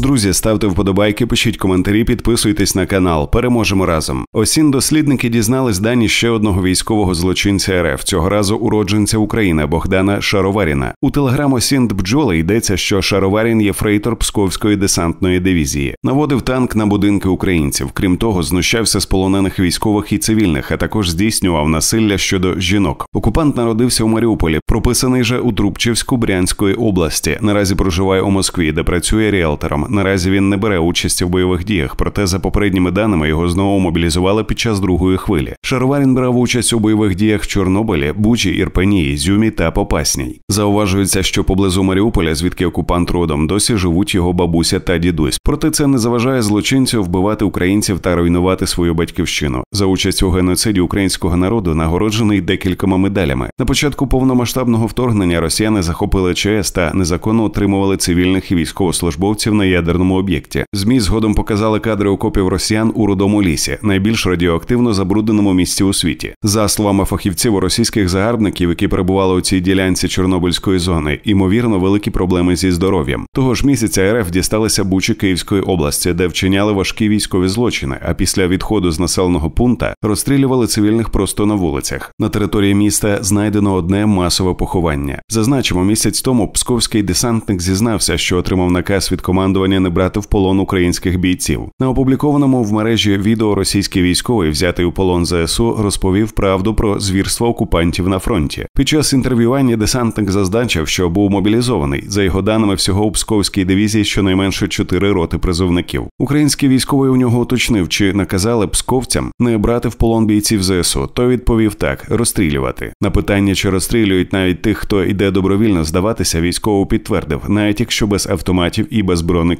Друзі, ставте вподобайки, пишіть коментарі, підписуйтесь на канал. Переможемо разом. Осін дослідники дізнались дані ще одного військового злочинця РФ, цього разу уродженця України Богдана Шароваріна. У телеграм Осін Бджоли йдеться, що Шароварін є фрейтор Псковської десантної дивізії. Наводив танк на будинки українців. Крім того, знущався з полонених військових і цивільних, а також здійснював насилля щодо жінок. Окупант народився у Маріуполі, прописаний же у Трубчівську Брянської області. Наразі проживає у Москві, де працює ріелтором наразі він не бере участі в бойових діях, проте за попередніми даними його знову мобілізували під час другої хвилі. Шароварін брав участь у бойових діях в Чорнобилі, Бучі, Ірпенії, Зюмі та Попасній. Зауважується, що поблизу Маріуполя, звідки окупант родом, досі живуть його бабуся та дідусь. Проте це не заважає злочинцю вбивати українців та руйнувати свою батьківщину. За участь у геноциді українського народу нагороджений декількома медалями. На початку повномасштабного вторгнення росіяни захопили ЧС та незаконно отримували цивільних і військовослужбовців на ядерному об'єкті. Змі згодом показали кадри окопів росіян у рудому лісі, найбільш радіоактивно забрудненому місці у світі. За словами фахівців російських загарбників, які перебували у цій ділянці Чорнобильської зони, ймовірно, великі проблеми зі здоров'ям. Того ж місяця РФ дісталися Бучі Київської області, де вчиняли важкі військові злочини. А після відходу з населеного пункта розстрілювали цивільних просто на вулицях. На території міста знайдено одне масове поховання. Зазначимо, місяць тому псковський десантник зізнався, що отримав наказ від командування командування не брати в полон українських бійців. На опублікованому в мережі відео російський військовий, взятий у полон ЗСУ, розповів правду про звірства окупантів на фронті. Під час інтерв'ювання десантник зазначив, що був мобілізований. За його даними, всього у Псковській дивізії щонайменше чотири роти призовників. Український військовий у нього уточнив, чи наказали псковцям не брати в полон бійців ЗСУ. Той відповів так: розстрілювати. На питання, чи розстрілюють навіть тих, хто йде добровільно здаватися, військово підтвердив, навіть якщо без автоматів і без бронеків